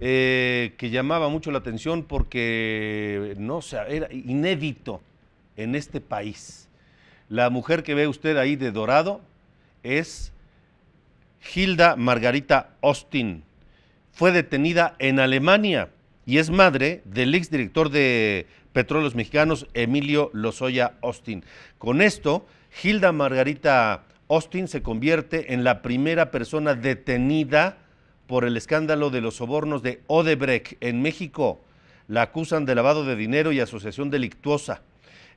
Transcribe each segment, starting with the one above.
Eh, que llamaba mucho la atención porque no era inédito en este país. La mujer que ve usted ahí de dorado es Hilda Margarita Austin. Fue detenida en Alemania y es madre del exdirector de Petróleos Mexicanos, Emilio Lozoya Austin. Con esto, Hilda Margarita Austin se convierte en la primera persona detenida por el escándalo de los sobornos de Odebrecht en México. La acusan de lavado de dinero y asociación delictuosa.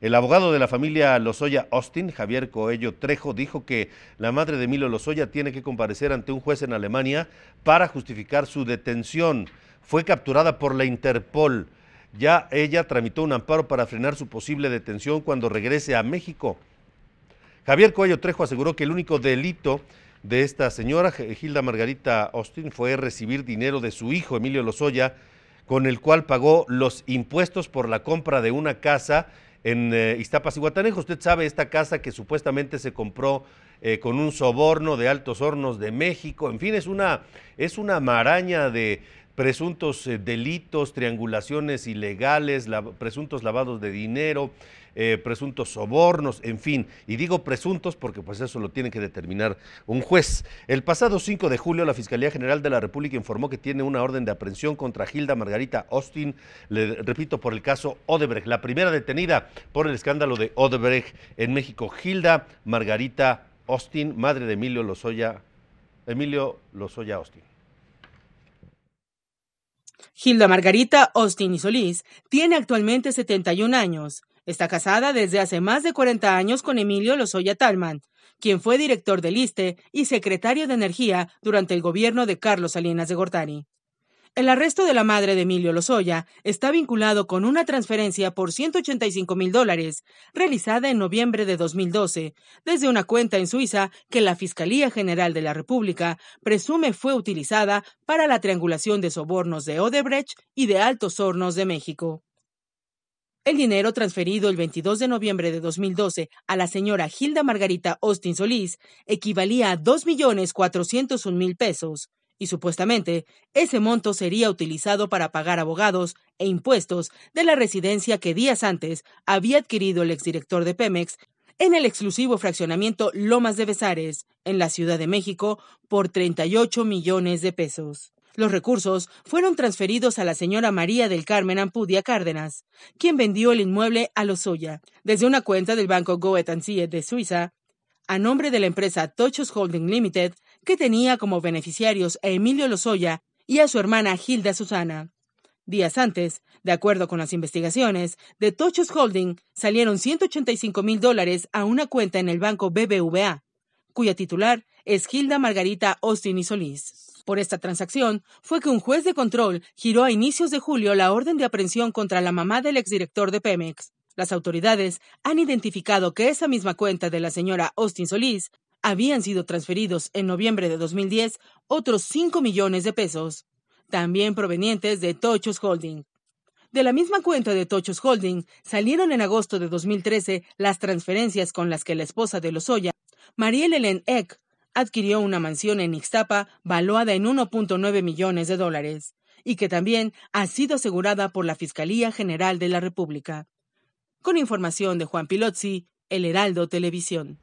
El abogado de la familia Lozoya Austin, Javier Coello Trejo, dijo que la madre de Milo Lozoya tiene que comparecer ante un juez en Alemania para justificar su detención. Fue capturada por la Interpol. Ya ella tramitó un amparo para frenar su posible detención cuando regrese a México. Javier Coello Trejo aseguró que el único delito de esta señora, Gilda Margarita Austin, fue recibir dinero de su hijo, Emilio Lozoya, con el cual pagó los impuestos por la compra de una casa en eh, Iztapas y Usted sabe, esta casa que supuestamente se compró eh, con un soborno de Altos Hornos de México. En fin, es una, es una maraña de presuntos eh, delitos, triangulaciones ilegales, presuntos lavados de dinero, eh, presuntos sobornos, en fin. Y digo presuntos porque pues eso lo tiene que determinar un juez. El pasado 5 de julio la Fiscalía General de la República informó que tiene una orden de aprehensión contra Gilda Margarita Austin, le repito, por el caso Odebrecht, la primera detenida por el escándalo de Odebrecht en México. Gilda Margarita Austin, madre de Emilio Lozoya, Emilio Lozoya Austin. Gilda Margarita Austin y Solís tiene actualmente 71 años. Está casada desde hace más de 40 años con Emilio Lozoya Talman, quien fue director del ISTE y secretario de Energía durante el gobierno de Carlos Salinas de Gortari. El arresto de la madre de Emilio Lozoya está vinculado con una transferencia por 185 mil dólares realizada en noviembre de 2012 desde una cuenta en Suiza que la Fiscalía General de la República presume fue utilizada para la triangulación de sobornos de Odebrecht y de Altos Hornos de México. El dinero transferido el 22 de noviembre de 2012 a la señora Gilda Margarita Austin Solís equivalía a 2.401.000 pesos, y supuestamente ese monto sería utilizado para pagar abogados e impuestos de la residencia que días antes había adquirido el exdirector de Pemex en el exclusivo fraccionamiento Lomas de Besares, en la Ciudad de México, por 38 millones de pesos. Los recursos fueron transferidos a la señora María del Carmen Ampudia Cárdenas, quien vendió el inmueble a Lozoya desde una cuenta del banco Goethe de Suiza a nombre de la empresa Tochos Holding Limited que tenía como beneficiarios a Emilio Lozoya y a su hermana Gilda Susana. Días antes, de acuerdo con las investigaciones, de Tochos Holding salieron 185 mil dólares a una cuenta en el banco BBVA, cuya titular es Gilda Margarita Austin y Solís. Por esta transacción fue que un juez de control giró a inicios de julio la orden de aprehensión contra la mamá del exdirector de Pemex. Las autoridades han identificado que esa misma cuenta de la señora Austin Solís habían sido transferidos en noviembre de 2010 otros 5 millones de pesos, también provenientes de Tochos Holding. De la misma cuenta de Tochos Holding salieron en agosto de 2013 las transferencias con las que la esposa de Lozoya, Mariel Helen Eck, adquirió una mansión en Ixtapa valuada en 1.9 millones de dólares y que también ha sido asegurada por la Fiscalía General de la República. Con información de Juan Pilozzi, El Heraldo Televisión.